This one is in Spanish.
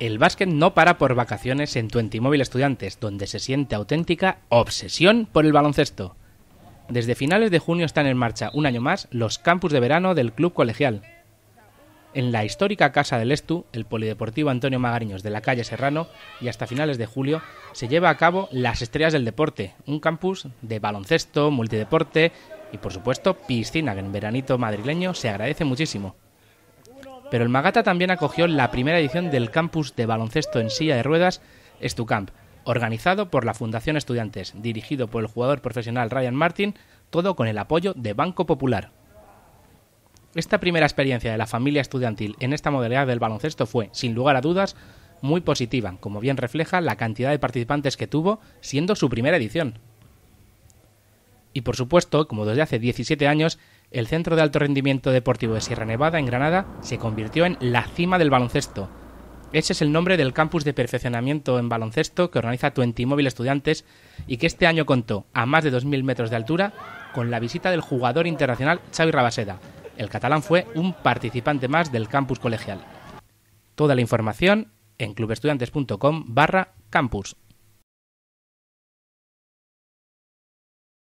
el básquet no para por vacaciones en Móvil Estudiantes, donde se siente auténtica obsesión por el baloncesto. Desde finales de junio están en marcha, un año más, los campus de verano del club colegial. En la histórica casa del Estu, el polideportivo Antonio Magariños de la calle Serrano, y hasta finales de julio se lleva a cabo Las Estrellas del Deporte, un campus de baloncesto, multideporte y, por supuesto, piscina, que en veranito madrileño se agradece muchísimo. Pero el Magata también acogió la primera edición del campus de baloncesto en silla de ruedas Stucamp organizado por la Fundación Estudiantes, dirigido por el jugador profesional Ryan Martin, todo con el apoyo de Banco Popular. Esta primera experiencia de la familia estudiantil en esta modalidad del baloncesto fue, sin lugar a dudas, muy positiva, como bien refleja la cantidad de participantes que tuvo, siendo su primera edición. Y por supuesto, como desde hace 17 años, el Centro de Alto Rendimiento Deportivo de Sierra Nevada en Granada se convirtió en la cima del baloncesto. Ese es el nombre del campus de perfeccionamiento en baloncesto que organiza 20 Móvil Estudiantes y que este año contó, a más de 2.000 metros de altura, con la visita del jugador internacional Xavi Rabaseda. El catalán fue un participante más del campus colegial. Toda la información en clubestudiantes.com barra campus.